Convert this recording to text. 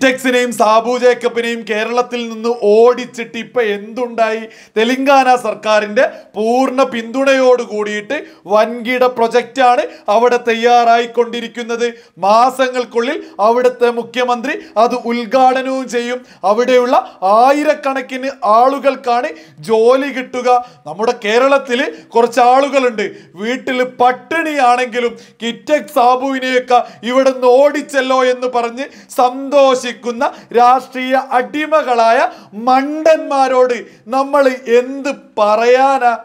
ഇറ്റക്സിനെയും സാബു ജേക്കബിനെയും കേരളത്തിൽ നിന്ന് ഓടിച്ചിട്ട് ഇപ്പം എന്തുണ്ടായി തെലങ്കാന സർക്കാരിൻ്റെ പൂർണ്ണ പിന്തുണയോട് കൂടിയിട്ട് വൻകിട പ്രൊജക്റ്റാണ് അവിടെ തയ്യാറായിക്കൊണ്ടിരിക്കുന്നത് മാസങ്ങൾക്കുള്ളിൽ അവിടുത്തെ മുഖ്യമന്ത്രി അത് ഉദ്ഘാടനവും ചെയ്യും അവിടെയുള്ള ആയിരക്കണക്കിന് ആളുകൾക്കാണ് ജോലി കിട്ടുക നമ്മുടെ കേരളത്തിൽ കുറച്ച് ആളുകളുണ്ട് വീട്ടിൽ പട്ടിണിയാണെങ്കിലും കിറ്റക് സാബുവിനെയൊക്കെ ഇവിടെ നിന്ന് ഓടിച്ചല്ലോ എന്ന് പറഞ്ഞ് സന്തോഷി പ്രവർത്തിക്കുന്ന രാഷ്ട്രീയ അടിമകളായ മണ്ടന്മാരോട് നമ്മൾ എന്ത് പറയാനാ